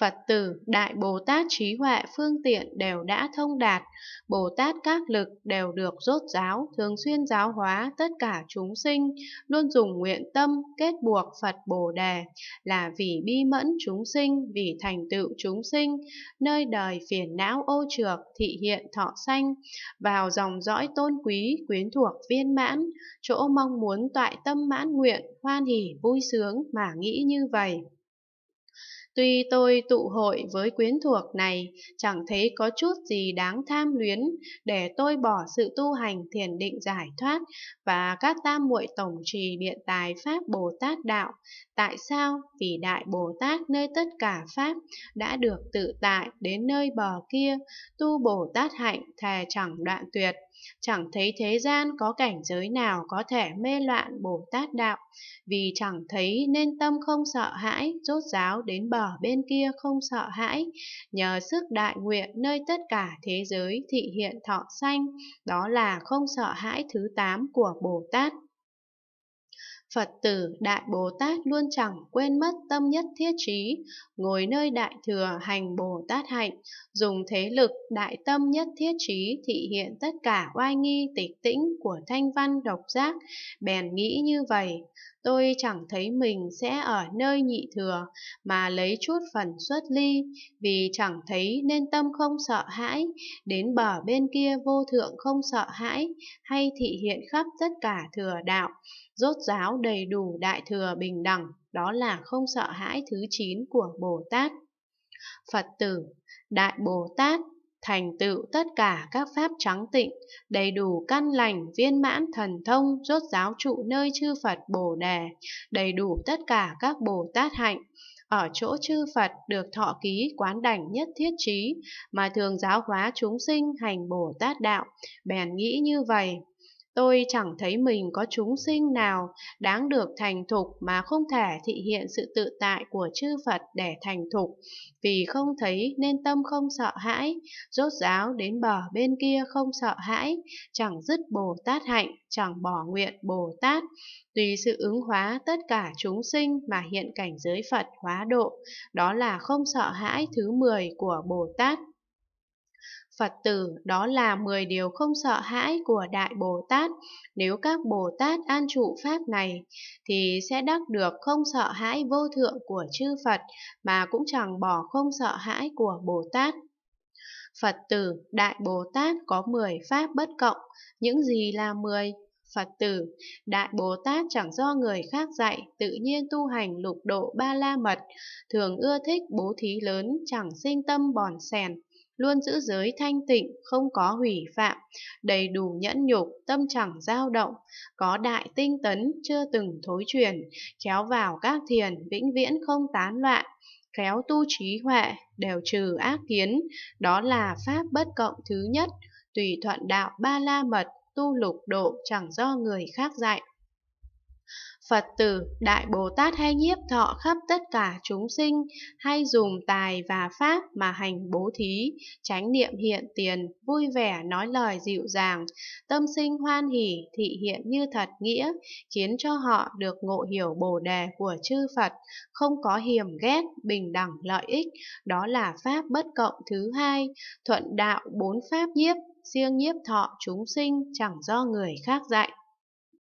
Phật tử, Đại Bồ Tát trí huệ phương tiện đều đã thông đạt, Bồ Tát các lực đều được rốt giáo, thường xuyên giáo hóa tất cả chúng sinh, luôn dùng nguyện tâm kết buộc Phật Bồ Đề, là vì bi mẫn chúng sinh, vì thành tựu chúng sinh, nơi đời phiền não ô trược, thị hiện thọ sanh, vào dòng dõi tôn quý, quyến thuộc viên mãn, chỗ mong muốn tọa tâm mãn nguyện, hoan hỉ vui sướng mà nghĩ như vậy. Tuy tôi tụ hội với quyến thuộc này, chẳng thấy có chút gì đáng tham luyến để tôi bỏ sự tu hành thiền định giải thoát và các tam muội tổng trì biện tài Pháp Bồ Tát Đạo. Tại sao? Vì Đại Bồ Tát nơi tất cả Pháp đã được tự tại đến nơi bờ kia, tu Bồ Tát hạnh thề chẳng đoạn tuyệt chẳng thấy thế gian có cảnh giới nào có thể mê loạn Bồ Tát đạo, vì chẳng thấy nên tâm không sợ hãi, rốt ráo đến bờ bên kia không sợ hãi, nhờ sức đại nguyện nơi tất cả thế giới thị hiện thọ xanh, đó là không sợ hãi thứ tám của Bồ Tát. Phật tử Đại Bồ Tát luôn chẳng quên mất tâm nhất thiết trí, ngồi nơi Đại Thừa hành Bồ Tát hạnh, dùng thế lực Đại Tâm nhất thiết trí thị hiện tất cả oai nghi tịch tĩnh của thanh văn độc giác, bèn nghĩ như vậy tôi chẳng thấy mình sẽ ở nơi nhị thừa mà lấy chút phần xuất ly, vì chẳng thấy nên tâm không sợ hãi, đến bờ bên kia vô thượng không sợ hãi, hay thị hiện khắp tất cả thừa đạo, rốt giáo đầy đủ đại thừa bình đẳng, đó là không sợ hãi thứ chín của Bồ Tát. Phật tử, Đại Bồ Tát thành tựu tất cả các pháp trắng tịnh, đầy đủ căn lành viên mãn thần thông rốt giáo trụ nơi chư Phật Bồ Đề, đầy đủ tất cả các Bồ Tát hạnh. Ở chỗ chư Phật được thọ ký quán đảnh nhất thiết trí, mà thường giáo hóa chúng sinh hành Bồ Tát đạo, bèn nghĩ như vậy. Tôi chẳng thấy mình có chúng sinh nào đáng được thành thục mà không thể thị hiện sự tự tại của chư Phật để thành thục, vì không thấy nên tâm không sợ hãi, rốt ráo đến bờ bên kia không sợ hãi, chẳng dứt Bồ Tát hạnh, chẳng bỏ nguyện Bồ Tát, tùy sự ứng hóa tất cả chúng sinh mà hiện cảnh giới Phật hóa độ, đó là không sợ hãi thứ 10 của Bồ Tát. Phật tử đó là 10 điều không sợ hãi của Đại Bồ Tát. Nếu các Bồ Tát an trụ Pháp này thì sẽ đắc được không sợ hãi vô thượng của chư Phật mà cũng chẳng bỏ không sợ hãi của Bồ Tát. Phật tử Đại Bồ Tát có 10 Pháp bất cộng, những gì là 10? Phật tử, Đại Bồ Tát chẳng do người khác dạy, tự nhiên tu hành lục độ ba la mật, thường ưa thích bố thí lớn, chẳng sinh tâm bòn sèn, luôn giữ giới thanh tịnh, không có hủy phạm, đầy đủ nhẫn nhục, tâm chẳng dao động, có đại tinh tấn, chưa từng thối truyền, khéo vào các thiền, vĩnh viễn không tán loạn, khéo tu trí huệ, đều trừ ác kiến, đó là pháp bất cộng thứ nhất, tùy thuận đạo ba la mật, tu lục độ chẳng do người khác dạy. Phật tử, Đại Bồ Tát hay nhiếp thọ khắp tất cả chúng sinh, hay dùng tài và pháp mà hành bố thí, tránh niệm hiện tiền, vui vẻ nói lời dịu dàng, tâm sinh hoan hỷ, thị hiện như thật nghĩa, khiến cho họ được ngộ hiểu bồ đề của chư Phật, không có hiềm ghét, bình đẳng lợi ích, đó là pháp bất cộng thứ hai, thuận đạo bốn pháp nhiếp, riêng nhiếp thọ chúng sinh chẳng do người khác dạy.